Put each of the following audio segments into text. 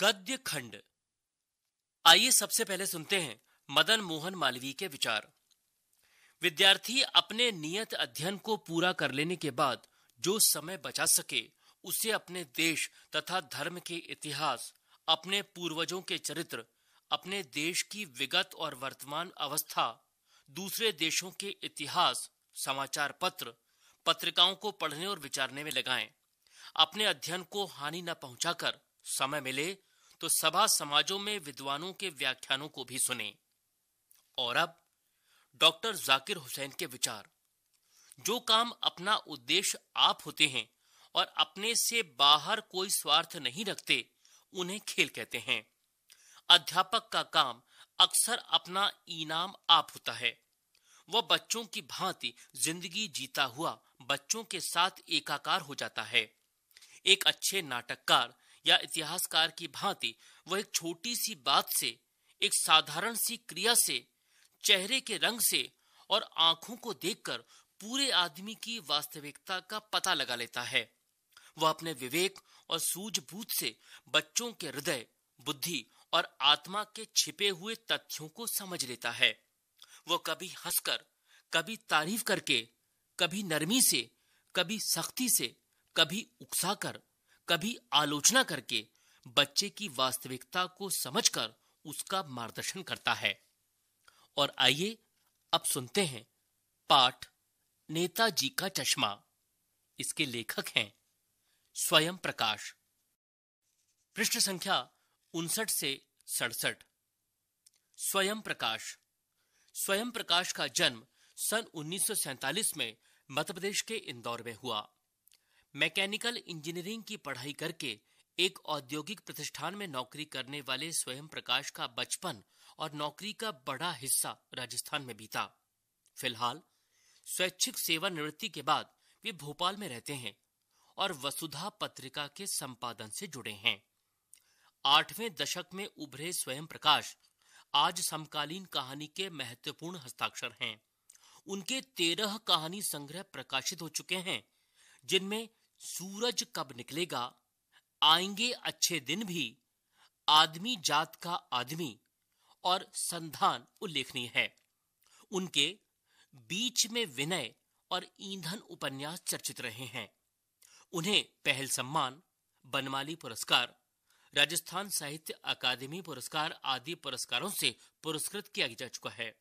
गद्य खंड आइए सबसे पहले सुनते हैं मदन मोहन मालवीय के विचार विद्यार्थी अपने नियत अध्ययन को पूरा कर लेने के बाद जो समय बचा सके उसे अपने देश तथा धर्म के इतिहास अपने पूर्वजों के चरित्र अपने देश की विगत और वर्तमान अवस्था दूसरे देशों के इतिहास समाचार पत्र पत्रिकाओं को पढ़ने और विचारने में लगाएं अपने अध्ययन को हानि न पहुंचाकर समय मिले तो सभा समाजों में विद्वानों के व्याख्यानों को भी सुने और अब डॉक्टर जाकिर हुसैन के विचार जो काम अपना उद्देश्य आप होते हैं और अपने से बाहर कोई स्वार्थ नहीं रखते उन्हें खेल कहते हैं अध्यापक का काम अक्सर अपना इनाम आप होता है वह बच्चों की भांति जिंदगी जीता हुआ बच्चों के साथ एकाकार हो जाता है एक अच्छे नाटककार या इतिहासकार की भांति वह एक छोटी सी बात से एक साधारण सी क्रिया से चेहरे के रंग से और आंखों को देखकर पूरे आदमी की वास्तविकता का पता लगा लेता है वह अपने विवेक और सूझबूझ से बच्चों के हृदय बुद्धि और आत्मा के छिपे हुए तथ्यों को समझ लेता है वह कभी हंसकर कभी तारीफ करके कभी नरमी से कभी सख्ती से कभी उकसाकर कभी आलोचना करके बच्चे की वास्तविकता को समझकर उसका मार्गदर्शन करता है और आइए अब सुनते हैं पाठ नेताजी का चश्मा इसके लेखक हैं स्वयं प्रकाश पृष्ठ संख्या उनसठ से सड़सठ स्वयं प्रकाश स्वयं प्रकाश का जन्म सन 1947 में मध्य प्रदेश के इंदौर में हुआ मैकेनिकल इंजीनियरिंग की पढ़ाई करके एक औद्योगिक प्रतिष्ठान में नौकरी करने वाले स्वयं प्रकाश का बचपन और नौकरी का बड़ा हिस्सा राजस्थान में बीता फिलहाल स्वैच्छिक सेवानिवृत्ति के बाद वे भोपाल में रहते हैं और वसुधा पत्रिका के संपादन से जुड़े हैं आठवें दशक में उभरे स्वयं प्रकाश आज समकालीन कहानी के महत्वपूर्ण हस्ताक्षर हैं उनके तेरह कहानी संग्रह प्रकाशित हो चुके हैं जिनमें सूरज कब निकलेगा आएंगे अच्छे दिन भी आदमी जात का आदमी और संधान उल्लेखनीय है उनके बीच में विनय और ईंधन उपन्यास चर्चित रहे हैं उन्हें पहल सम्मान बनमाली पुरस्कार राजस्थान साहित्य अकादमी पुरस्कार आदि पुरस्कारों से पुरस्कृत किया जा चुका है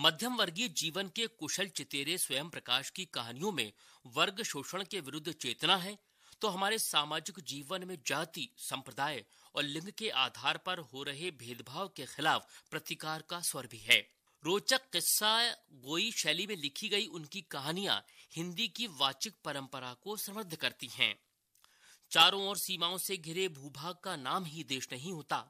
मध्यम वर्गीय जीवन के कुशल चितेरे स्वयं प्रकाश की कहानियों में वर्ग शोषण के विरुद्ध चेतना है तो हमारे सामाजिक जीवन में जाति संप्रदाय और लिंग के आधार पर हो रहे भेदभाव के खिलाफ प्रतिकार का स्वर भी है रोचक किस्सा गोई शैली में लिखी गई उनकी कहानियां हिंदी की वाचिक परंपरा को समृद्ध करती हैं चारों ओर सीमाओं से घिरे भूभाग का नाम ही देश नहीं होता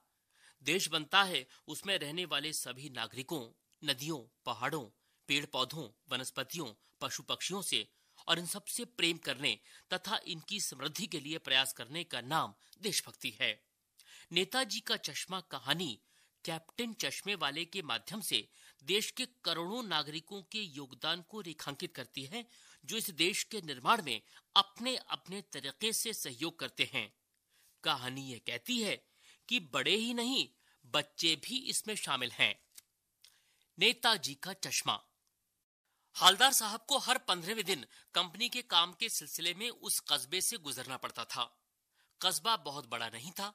देश बनता है उसमें रहने वाले सभी नागरिकों नदियों पहाड़ों पेड़ पौधों वनस्पतियों पशु पक्षियों से और इन सब से प्रेम करने तथा इनकी समृद्धि के लिए प्रयास करने का नाम देशभक्ति है नेताजी का चश्मा कहानी कैप्टन चश्मे वाले के माध्यम से देश के करोड़ों नागरिकों के योगदान को रेखांकित करती है जो इस देश के निर्माण में अपने अपने तरीके से सहयोग करते हैं कहानी यह कहती है कि बड़े ही नहीं बच्चे भी इसमें शामिल हैं नेताजी का चश्मा हालदार साहब को हर पंद्रहवें दिन कंपनी के काम के सिलसिले में उस कस्बे से गुजरना पड़ता था कस्बा बहुत बड़ा नहीं था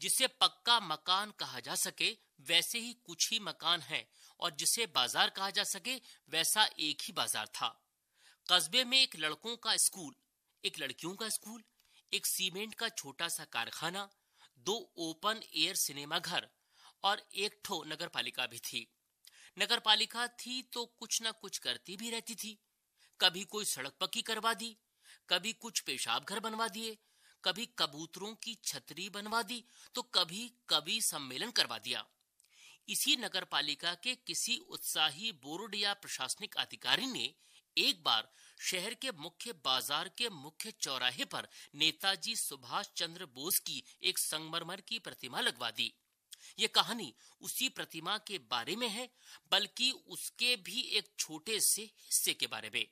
जिसे पक्का मकान कहा जा सके वैसे ही कुछ ही मकान है और जिसे बाजार कहा जा सके वैसा एक ही बाजार था कस्बे में एक लड़कों का स्कूल एक लड़कियों का स्कूल एक सीमेंट का छोटा सा कारखाना दो ओपन एयर सिनेमा घर और एक ठो नगर पालिका भी थी नगर पालिका थी तो कुछ ना कुछ करती भी रहती थी कभी कोई सड़क पक्की करवा दी कभी कुछ पेशाब घर बनवा दिए कभी कबूतरों की छतरी बनवा दी तो कभी कवि सम्मेलन करवा दिया इसी नगर पालिका के किसी उत्साही बोर्ड या प्रशासनिक अधिकारी ने एक बार शहर के मुख्य बाजार के मुख्य चौराहे पर नेताजी सुभाष चंद्र बोस की एक संगमरमर की प्रतिमा लगवा दी ये कहानी उसी प्रतिमा के बारे में है बल्कि उसके भी एक छोटे से हिस्से के बारे में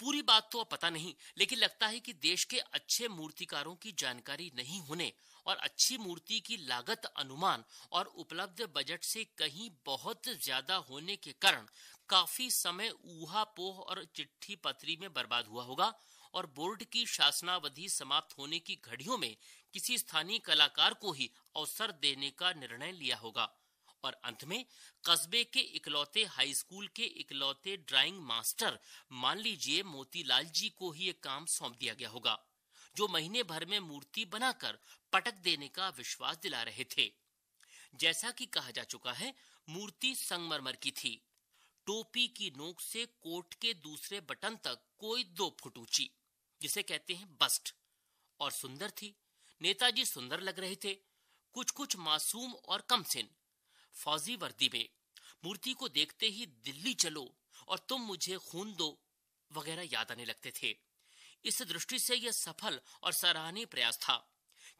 पूरी बात तो पता नहीं लेकिन लगता है कि देश के अच्छे मूर्तिकारों की जानकारी नहीं होने और अच्छी मूर्ति की लागत अनुमान और उपलब्ध बजट से कहीं बहुत ज्यादा होने के कारण काफी समय ऊहा पोह और चिट्ठी पत्री में बर्बाद हुआ होगा और बोर्ड की शासनावधि समाप्त होने की घड़ियों में किसी स्थानीय कलाकार को ही अवसर देने का निर्णय लिया होगा और अंत में कस्बे के इकलौते हाई स्कूल के इकलौते ड्राइंग मास्टर मान लीजिए मोतीलाल जी को ही ये काम सौंप दिया गया होगा जो महीने भर में मूर्ति बनाकर पटक देने का विश्वास दिला रहे थे जैसा कि कहा जा चुका है मूर्ति संगमरमर की थी टोपी की नोक से कोट के दूसरे बटन तक कोई दो फुट ऊंची जिसे कहते हैं बस्ट और सुंदर थी नेताजी सुंदर लग रहे थे कुछ कुछ मासूम और कम सिन फौजी वर्दी में मूर्ति को देखते ही दिल्ली चलो और तुम मुझे खून दो वगैरह याद आने लगते थे इस दृष्टि से यह सफल और सराहनीय प्रयास था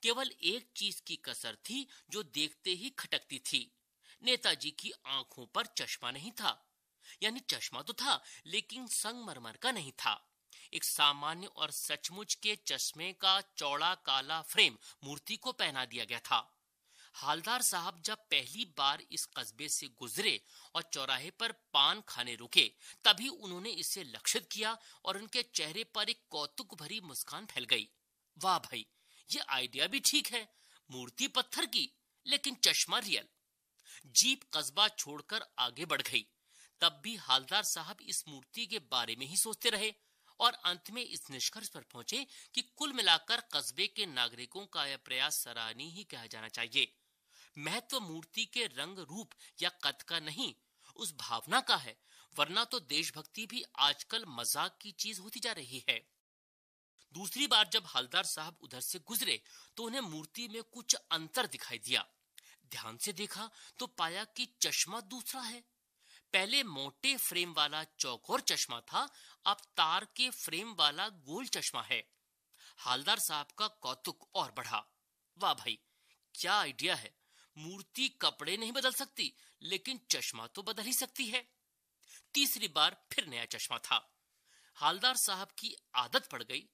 केवल एक चीज की कसर थी जो देखते ही खटकती थी नेताजी की आंखों पर चश्मा नहीं था यानी चश्मा तो था लेकिन संगमरमर का नहीं था एक सामान्य और सचमुच के चश्मे का चौड़ा काला फ्रेम मूर्ति को पहना दिया गया था हालदार साहब जब पहली बार इस कस्बे से गुजरे और चौराहे पर पान खाने रुके तभी उन्होंने इसे लक्षित किया और उनके चेहरे पर एक कौतुक भरी मुस्कान फैल गई वाह भाई ये आइडिया भी ठीक है मूर्ति पत्थर की लेकिन चश्मा रियल जीप कस्बा छोड़कर आगे बढ़ गई तब भी हालदार साहब इस मूर्ति के बारे में ही सोचते रहे और अंत में इस निष्कर्ष पर पहुंचे कि कुल मिलाकर कस्बे के नागरिकों का यह प्रयास सराहनीय ही कहा जाना चाहिए महत्व मूर्ति के रंग रूप या कद का नहीं उस भावना का है वरना तो देशभक्ति भी आजकल मजाक की चीज होती जा रही है दूसरी बार जब हलदार साहब उधर से गुजरे तो उन्हें मूर्ति में कुछ अंतर दिखाई दिया ध्यान से देखा तो पाया कि चश्मा दूसरा है पहले मोटे फ्रेम वाला चौकोर चश्मा था अब तार के फ्रेम वाला गोल चश्मा है हालदार साहब का कौतुक और बढ़ा वाह भाई क्या आइडिया है मूर्ति कपड़े नहीं बदल सकती लेकिन चश्मा तो बदल ही सकती है तीसरी बार फिर नया चश्मा था हालदार साहब की आदत पड़ गई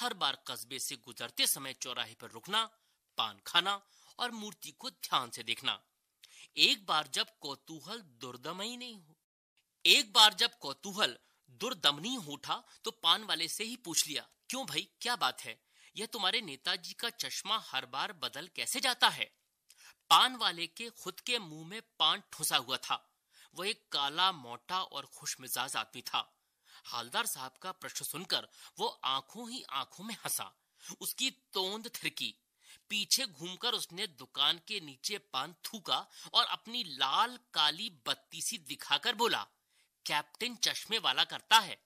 हर बार कस्बे से गुजरते समय चौराहे पर रुकना पान खाना और मूर्ति को ध्यान से देखना एक बार जब कौतूहल दुर्दमयी नहीं हो एक बार जब कौतूहल दुर्दमनी हो उठा तो पान वाले से ही पूछ लिया क्यों भाई क्या बात है यह तुम्हारे नेताजी का चश्मा हर बार बदल कैसे जाता है पान वाले के खुद के मुंह में पान ठुसा हुआ था वह एक काला मोटा और खुश मिजाज आदमी था हालदार साहब का प्रश्न सुनकर वो आंखों ही आंखों में हंसा उसकी तोंद थिरकी पीछे घूमकर उसने दुकान के नीचे पान थूका और अपनी लाल काली बत्ती सी दिखाकर बोला कैप्टन चश्मे वाला करता है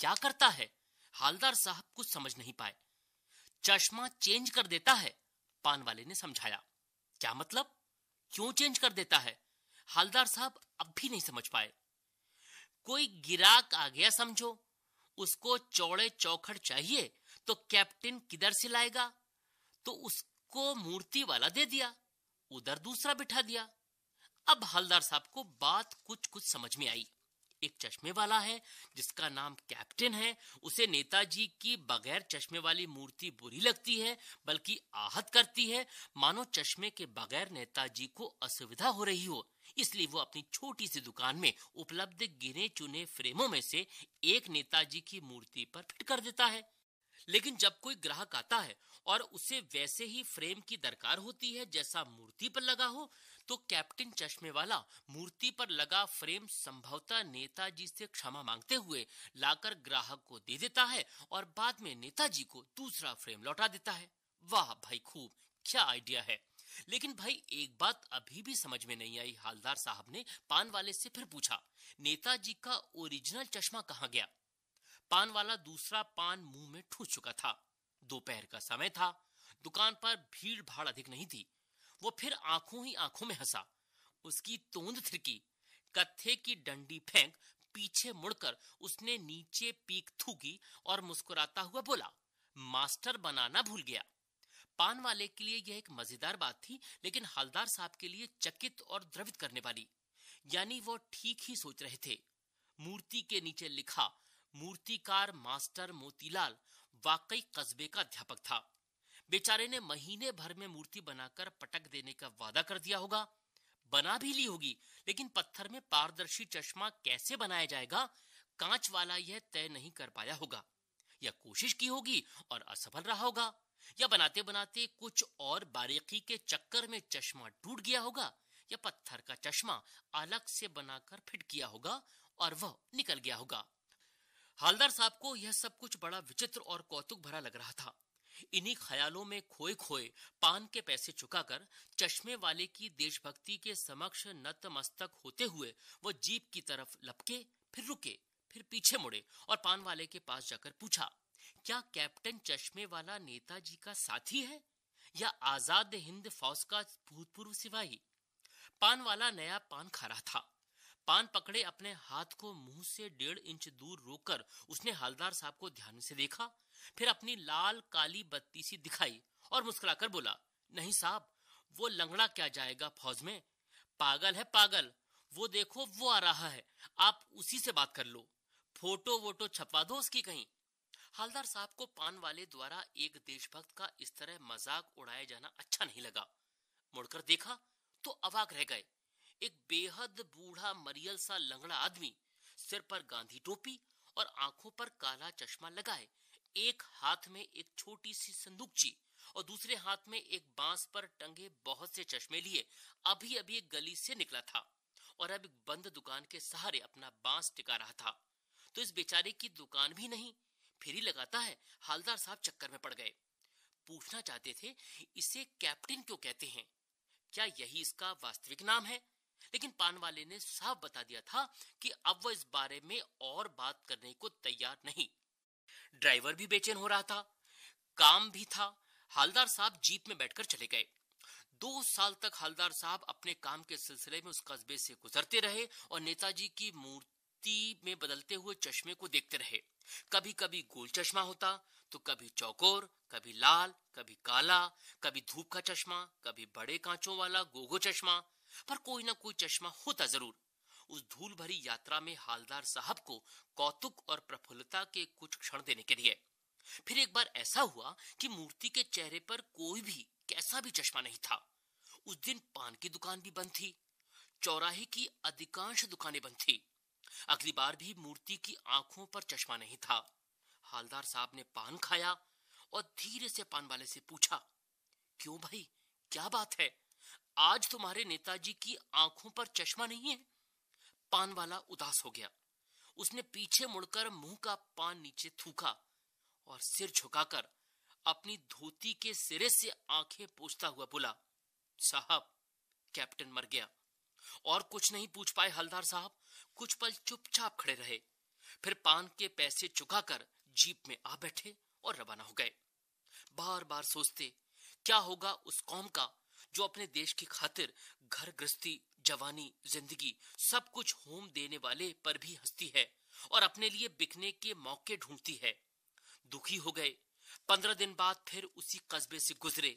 क्या करता है हालदार साहब कुछ समझ नहीं पाए चश्मा चेंज कर देता है पान वाले ने समझाया क्या मतलब क्यों चेंज कर देता है हालदार साहब अब भी नहीं समझ पाए कोई गिराक आ गया समझो उसको चौड़े चौखट चाहिए तो कैप्टन किधर से लाएगा तो उसको मूर्ति वाला दे दिया उधर दूसरा बिठा दिया अब हलदार साहब को बात कुछ कुछ समझ में आई एक चश्मे वाला है जिसका नाम कैप्टन है उसे नेताजी की बगैर चश्मे वाली मूर्ति बुरी लगती है बल्कि आहत करती है मानो चश्मे के बगैर नेताजी को असुविधा हो रही हो इसलिए वो अपनी छोटी सी दुकान में उपलब्ध गिने चुने फ्रेमों में से एक नेताजी की मूर्ति पर फिट कर देता है लेकिन जब कोई ग्राहक आता है और उसे वैसे ही फ्रेम की दरकार होती है जैसा मूर्ति पर लगा हो तो कैप्टन चश्मे वाला मूर्ति पर लगा फ्रेम संभवतः नेताजी से क्षमा मांगते हुए लाकर ग्राहक को दे देता है और बाद में नेताजी को दूसरा फ्रेम लौटा देता है वाह भाई खूब क्या आइडिया है लेकिन भाई एक बात अभी भी समझ में नहीं आई हालदार साहब ने पान वाले से फिर पूछा नेताजी का ओरिजिनल चश्मा कहाँ गया पान वाला दूसरा पान मुंह में ठूस चुका था दोपहर का समय था दुकान पर भीड़ भाड़ अधिक नहीं थी वो फिर आंखों ही आंखों में हंसा उसकी तोंद थिरकी कत्थे की डंडी फेंक पीछे मुड़कर उसने नीचे पीक थूकी और मुस्कुराता हुआ बोला मास्टर बनाना भूल गया पान वाले के लिए यह एक मजेदार बात थी लेकिन हलदार साहब के लिए चकित और द्रवित करने वाली यानी वो ठीक ही सोच रहे थे मूर्ति के नीचे लिखा मूर्तिकार मास्टर मोतीलाल वाकई कस्बे का अध्यापक था बेचारे ने महीने भर में मूर्ति बनाकर पटक देने का वादा कर दिया होगा बना भी ली होगी लेकिन पत्थर में पारदर्शी चश्मा कैसे बनाया जाएगा कांच वाला यह तय नहीं कर पाया होगा या कोशिश की होगी और असफल रहा होगा या बनाते बनाते कुछ और बारीकी के चक्कर में चश्मा टूट गया होगा या पत्थर का चश्मा अलग से बनाकर फिट किया होगा और वह निकल गया होगा हालदार साहब को यह सब कुछ बड़ा विचित्र और कौतुक भरा लग रहा था इन्हीं ख्यालों में खोए खोए पान के पैसे चुकाकर चश्मे वाले की देशभक्ति के समक्ष नतमस्तक होते हुए वो जीप की तरफ लपके फिर रुके फिर पीछे मुड़े और पान वाले के पास जाकर पूछा क्या कैप्टन चश्मे वाला नेताजी का साथी है या आजाद हिंद फौज का भूतपूर्व सिपाही पान वाला नया पान खा रहा था पान पकड़े अपने हाथ को मुंह से डेढ़ इंच दूर रोककर उसने हलदार साहब को ध्यान से देखा फिर अपनी लाल काली बत्ती सी दिखाई और मुस्कुराकर बोला नहीं साहब वो लंगड़ा क्या जाएगा फौज में पागल है पागल वो देखो वो आ रहा है आप उसी से बात कर लो फोटो वोटो छपवा दो उसकी कहीं हलदार साहब को पान वाले द्वारा एक देशभक्त का इस तरह मजाक उड़ाया जाना अच्छा नहीं लगा मुड़कर देखा तो अवाक रह गए एक बेहद बूढ़ा मरियल सा लंगड़ा आदमी सिर पर गांधी टोपी और आंखों पर काला चश्मा लगाए एक हाथ में एक छोटी सी संदूकची और दूसरे हाथ में एक बांस पर टंगे बहुत से चश्मे लिए अभी अभी एक गली से निकला था और अब एक बंद दुकान के सहारे अपना बांस टिका रहा था तो इस बेचारे की दुकान भी नहीं फिर ही लगाता है हालदार साहब चक्कर में पड़ गए पूछना चाहते थे इसे कैप्टन क्यों कहते हैं क्या यही इसका वास्तविक नाम है लेकिन पान वाले ने साफ बता दिया था कि अब वह इस बारे में और बात करने को तैयार नहीं ड्राइवर भी बेचैन हो रहा था काम भी था हालदार साहब जीप में बैठकर चले गए दो साल तक हालदार साहब अपने काम के सिलसिले में उस कस्बे से गुजरते रहे और नेताजी की मूर्ति में बदलते हुए चश्मे को देखते रहे कभी कभी गोल चश्मा होता तो कभी चौकोर कभी लाल कभी काला कभी धूप का चश्मा कभी बड़े कांचों वाला गोगो चश्मा पर कोई ना कोई चश्मा होता जरूर उस धूल भरी यात्रा में हालदार साहब को कौतुक और प्रफुल्लता के कुछ क्षण देने के लिए फिर एक बार ऐसा हुआ कि मूर्ति के चेहरे पर कोई भी कैसा भी चश्मा नहीं था उस दिन पान की दुकान भी बंद थी चौराहे की अधिकांश दुकानें बंद थी अगली बार भी मूर्ति की आंखों पर चश्मा नहीं था हालदार साहब ने पान खाया और धीरे से पान वाले से पूछा क्यों भाई क्या बात है आज तुम्हारे नेताजी की आंखों पर चश्मा नहीं है पानवाला उदास हो गया उसने पीछे मुड़कर मुंह का पान नीचे थूका और सिर झुकाकर अपनी धोती के सिरे से आंखें पोछता हुआ बोला साहब कैप्टन मर गया और कुछ नहीं पूछ पाए हलदार साहब कुछ पल चुपचाप खड़े रहे फिर पान के पैसे चुकाकर जीप में आ बैठे और रवाना हो गए बार बार सोचते क्या होगा उस कौम का जो अपने देश की खातिर घर गृहस्थी जवानी जिंदगी सब कुछ होम देने वाले पर भी हंसती है और अपने लिए बिकने के मौके ढूंढती है दुखी हो गए पंद्रह दिन बाद फिर उसी कस्बे से गुजरे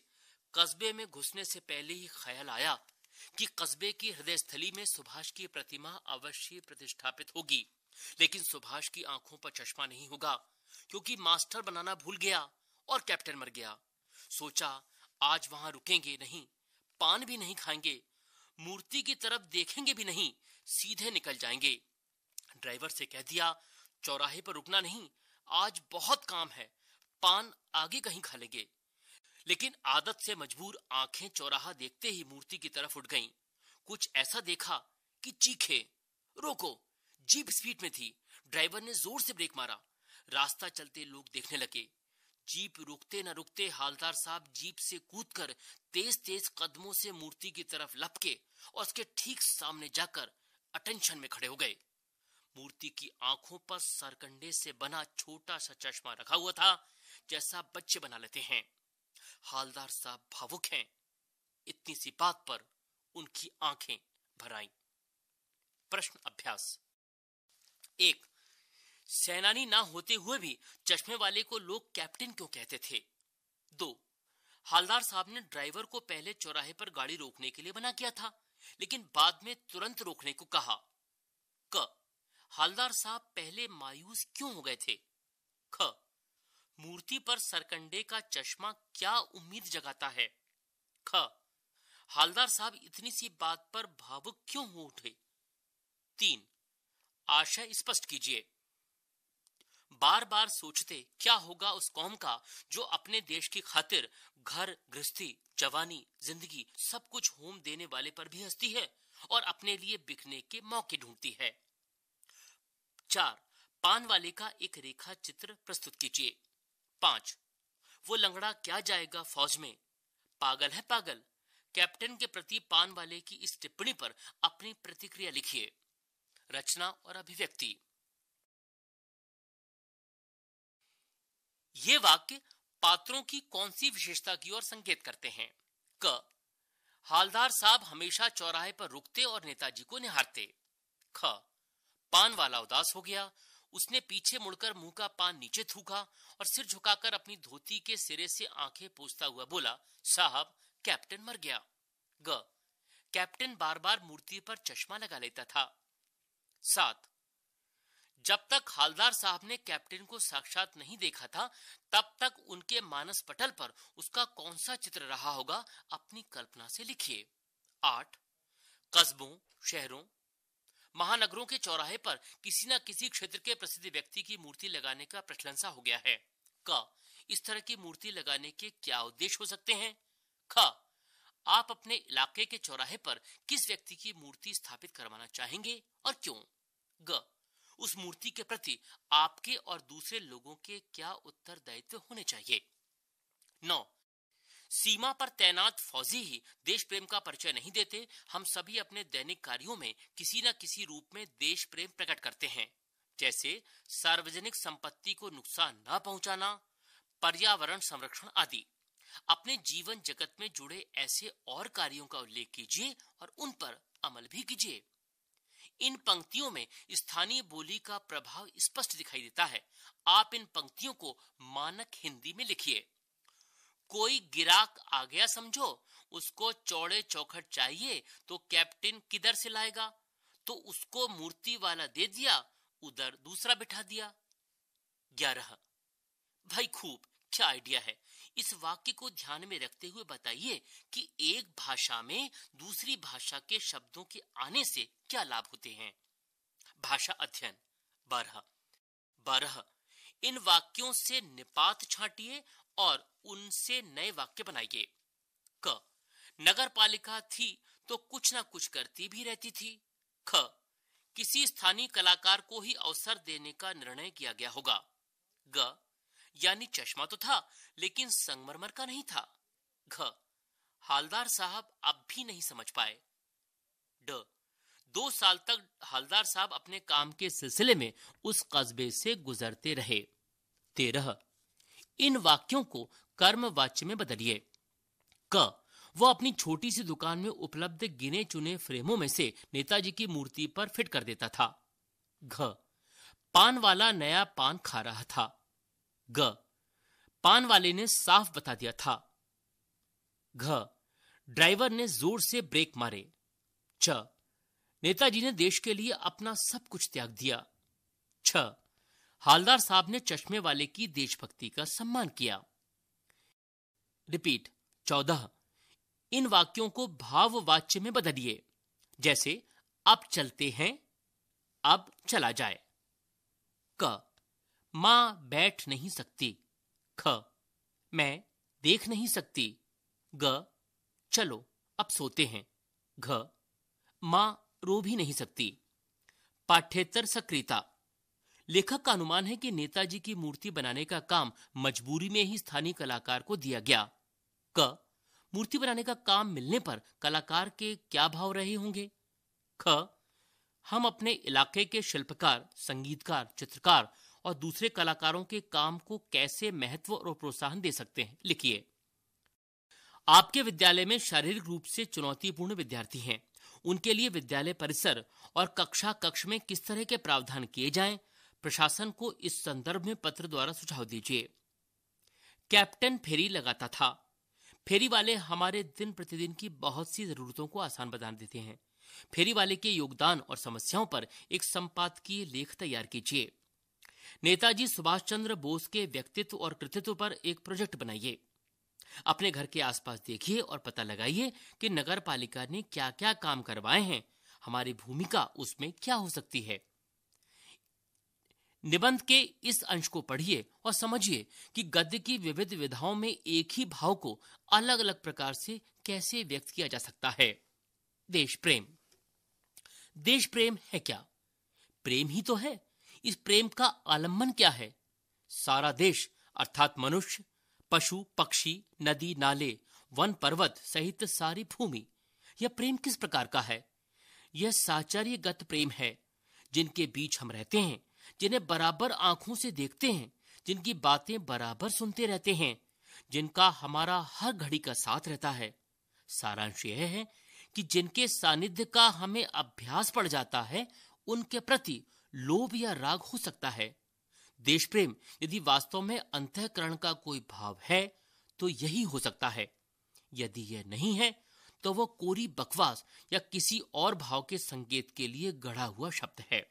कस्बे में घुसने से पहले ही ख्याल आया कि कस्बे की हृदय स्थली में सुभाष की प्रतिमा अवश्य प्रतिष्ठापित होगी लेकिन सुभाष की आंखों पर चश्मा नहीं होगा क्योंकि मास्टर बनाना भूल गया और कैप्टन मर गया सोचा आज वहां रुकेंगे नहीं पान भी नहीं खाएंगे मूर्ति की तरफ देखेंगे भी नहीं सीधे निकल जाएंगे ड्राइवर से कह दिया चौराहे पर रुकना नहीं आज बहुत काम है पान आगे कहीं खा लेंगे लेकिन आदत से मजबूर आंखें चौराहा देखते ही मूर्ति की तरफ उठ गईं। कुछ ऐसा देखा कि चीखे रोको जीप स्पीड में थी ड्राइवर ने जोर से ब्रेक मारा रास्ता चलते लोग देखने लगे जीप रुकते न रुकते हालदार साहब जीप से कूदकर तेज तेज कदमों से मूर्ति की तरफ लपके और उसके ठीक सामने जाकर अटेंशन में खड़े हो गए मूर्ति की आंखों पर सरकंडे से बना छोटा सा चश्मा रखा हुआ था जैसा बच्चे बना लेते हैं हालदार साहब भावुक हैं इतनी सी बात पर उनकी आंखें भर आई प्रश्न अभ्यास एक सेनानी ना होते हुए भी चश्मे वाले को लोग कैप्टन क्यों कहते थे दो हालदार साहब ने ड्राइवर को पहले चौराहे पर गाड़ी रोकने के लिए मना किया था लेकिन बाद में तुरंत रोकने को कहा क हालदार साहब पहले मायूस क्यों हो गए थे ख मूर्ति पर सरकंडे का चश्मा क्या उम्मीद जगाता है ख हालदार साहब इतनी सी बात पर भावुक क्यों हो उठे तीन आशय स्पष्ट कीजिए बार बार सोचते क्या होगा उस कौम का जो अपने देश की खातिर घर गृहस्थी जवानी जिंदगी सब कुछ होम देने वाले पर भी हंसती है और अपने लिए बिकने के मौके ढूंढती है चार पान वाले का एक रेखा चित्र प्रस्तुत कीजिए पांच वो लंगड़ा क्या जाएगा फौज में पागल है पागल कैप्टन के प्रति पान वाले की इस टिप्पणी पर अपनी प्रतिक्रिया लिखिए रचना और अभिव्यक्ति ये वाक्य पात्रों की कौन सी विशेषता की ओर संकेत करते हैं क हालदार साहब हमेशा चौराहे पर रुकते और नेताजी को निहारते ख पान वाला उदास हो गया उसने पीछे मुड़कर मुंह का पान नीचे थूका और सिर झुकाकर अपनी धोती के सिरे से आंखें पोसता हुआ बोला साहब कैप्टन मर गया ग कैप्टन बार बार मूर्ति पर चश्मा लगा लेता था सात जब तक हालदार साहब ने कैप्टन को साक्षात नहीं देखा था तब तक उनके मानस पटल पर उसका कौन सा चित्र रहा होगा अपनी कल्पना से लिखिए आठ कस्बों शहरों महानगरों के चौराहे पर किसी न किसी क्षेत्र के प्रसिद्ध व्यक्ति की मूर्ति लगाने का प्रचलन सा हो गया है क इस तरह की मूर्ति लगाने के क्या उद्देश्य हो सकते हैं ख आप अपने इलाके के चौराहे पर किस व्यक्ति की मूर्ति स्थापित करवाना चाहेंगे और क्यों ग उस मूर्ति के प्रति आपके और दूसरे लोगों के क्या उत्तरदायित्व होने चाहिए नौ सीमा पर तैनात फौजी ही देश प्रेम का परिचय नहीं देते हम सभी अपने दैनिक कार्यों में किसी न किसी रूप में देश प्रेम प्रकट करते हैं जैसे सार्वजनिक संपत्ति को नुकसान न पहुंचाना पर्यावरण संरक्षण आदि अपने जीवन जगत में जुड़े ऐसे और कार्यों का उल्लेख कीजिए और उन पर अमल भी कीजिए इन पंक्तियों में स्थानीय बोली का प्रभाव स्पष्ट दिखाई देता है आप इन पंक्तियों को मानक हिंदी में लिखिए कोई गिराक आ गया समझो उसको चौड़े चौखट चाहिए तो कैप्टन किधर से लाएगा तो उसको मूर्ति वाला दे दिया उधर दूसरा बिठा दिया ग्यारह भाई खूब क्या आइडिया है इस वाक्य को ध्यान में रखते हुए बताइए कि एक भाषा में दूसरी भाषा के शब्दों के आने से क्या लाभ होते हैं भाषा अध्ययन बारह बारह इन वाक्यों से निपात छाटिए और उनसे नए वाक्य बनाइए क नगर पालिका थी तो कुछ ना कुछ करती भी रहती थी ख किसी स्थानीय कलाकार को ही अवसर देने का निर्णय किया गया होगा ग यानी चश्मा तो था लेकिन संगमरमर का नहीं था घ हालदार साहब अब भी नहीं समझ पाए ड दो साल तक हालदार साहब अपने काम के सिलसिले में उस कस्बे से गुजरते रहे तेरह इन वाक्यों को कर्म वाच्य में बदलिए क वो अपनी छोटी सी दुकान में उपलब्ध गिने चुने फ्रेमों में से नेताजी की मूर्ति पर फिट कर देता था घ पान वाला नया पान खा रहा था ग पान वाले ने साफ बता दिया था घ ड्राइवर ने जोर से ब्रेक मारे छ नेताजी ने देश के लिए अपना सब कुछ त्याग दिया छ हालदार साहब ने चश्मे वाले की देशभक्ति का सम्मान किया रिपीट चौदह इन वाक्यों को भाववाच्य में बदलिए जैसे अब चलते हैं अब चला जाए क माँ बैठ नहीं सकती ख मैं देख नहीं सकती ग चलो अब सोते हैं घ माँ रो भी नहीं सकती पाठ्यतर सक्रियता लेखक का अनुमान है कि नेताजी की मूर्ति बनाने का काम मजबूरी में ही स्थानीय कलाकार को दिया गया क मूर्ति बनाने का काम मिलने पर कलाकार के क्या भाव रहे होंगे ख हम अपने इलाके के शिल्पकार संगीतकार चित्रकार और दूसरे कलाकारों के काम को कैसे महत्व और प्रोत्साहन दे सकते हैं लिखिए आपके विद्यालय में शारीरिक रूप से चुनौतीपूर्ण विद्यार्थी हैं उनके लिए विद्यालय परिसर और कक्षा कक्ष में किस तरह के प्रावधान किए जाएं प्रशासन को इस संदर्भ में पत्र द्वारा सुझाव दीजिए कैप्टन फेरी लगाता था फेरी वाले हमारे दिन प्रतिदिन की बहुत सी जरूरतों को आसान बना देते हैं फेरी वाले के योगदान और समस्याओं पर एक संपादकीय लेख तैयार कीजिए नेताजी सुभाष चंद्र बोस के व्यक्तित्व और कृतित्व पर एक प्रोजेक्ट बनाइए अपने घर के आसपास देखिए और पता लगाइए कि नगर पालिका ने क्या क्या काम करवाए हैं हमारी भूमिका उसमें क्या हो सकती है निबंध के इस अंश को पढ़िए और समझिए कि गद्य की विविध विधाओं में एक ही भाव को अलग अलग प्रकार से कैसे व्यक्त किया जा सकता है देश प्रेम देश प्रेम है क्या प्रेम ही तो है इस प्रेम का आलम्बन क्या है सारा देश अर्थात मनुष्य पशु पक्षी नदी नाले वन पर्वत सहित सारी भूमि यह प्रेम किस प्रकार का है यह गत प्रेम है जिनके बीच हम रहते हैं जिन्हें बराबर आंखों से देखते हैं जिनकी बातें बराबर सुनते रहते हैं जिनका हमारा हर घड़ी का साथ रहता है सारांश यह है कि जिनके सानिध्य का हमें अभ्यास पड़ जाता है उनके प्रति लोभ या राग हो सकता है देश प्रेम यदि वास्तव में अंतकरण का कोई भाव है तो यही हो सकता है यदि यह नहीं है तो वह कोरी बकवास या किसी और भाव के संकेत के लिए गढ़ा हुआ शब्द है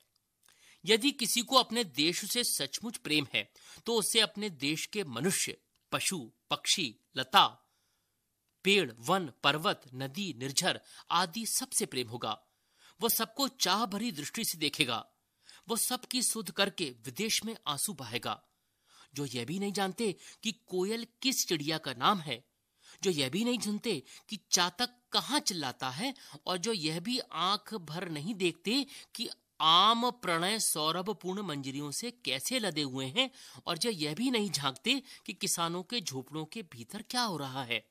यदि किसी को अपने देश से सचमुच प्रेम है तो उसे अपने देश के मनुष्य पशु पक्षी लता पेड़ वन पर्वत नदी निर्झर आदि सबसे प्रेम होगा वह सबको चाह भरी दृष्टि से देखेगा वो सबकी सुध करके विदेश में आंसू बहेगा जो यह भी नहीं जानते कि कोयल किस चिड़िया का नाम है जो यह भी नहीं जानते कि चातक कहाँ चिल्लाता है और जो यह भी आंख भर नहीं देखते कि आम प्रणय सौरभ पूर्ण मंजरियों से कैसे लदे हुए हैं और जो यह भी नहीं झांकते कि किसानों के झोपड़ों के भीतर क्या हो रहा है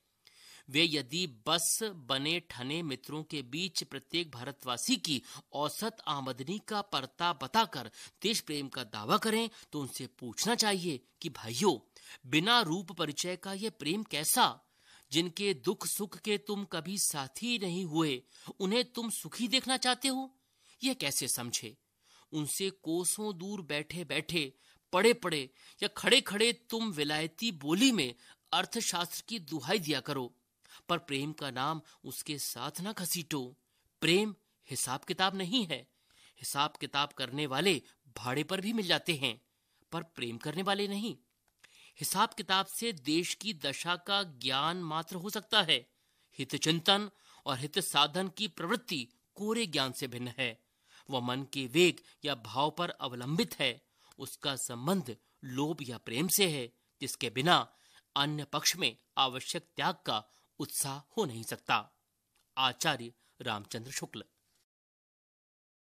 वे यदि बस बने ठने मित्रों के बीच प्रत्येक भारतवासी की औसत आमदनी का परता बताकर देश प्रेम का दावा करें तो उनसे पूछना चाहिए कि भाइयों बिना रूप परिचय का यह प्रेम कैसा जिनके दुख सुख के तुम कभी साथी नहीं हुए उन्हें तुम सुखी देखना चाहते हो यह कैसे समझे उनसे कोसों दूर बैठे बैठे पड़े पड़े या खड़े खड़े तुम विलायती बोली में अर्थशास्त्र की दुहाई दिया करो पर प्रेम का नाम उसके साथ ना घसीटो प्रेम हिसाब किताब नहीं है हिसाब किताब करने वाले भाड़े पर भी मिल जाते हैं पर प्रेम करने वाले नहीं हिसाब किताब से देश की दशा का ज्ञान मात्र हो सकता है हित चिंतन और हित साधन की प्रवृत्ति कोरे ज्ञान से भिन्न है वह मन के वेग या भाव पर अवलंबित है उसका संबंध लोभ या प्रेम से है जिसके बिना अन्य पक्ष में आवश्यक त्याग का उत्साह हो नहीं सकता आचार्य रामचंद्र शुक्ल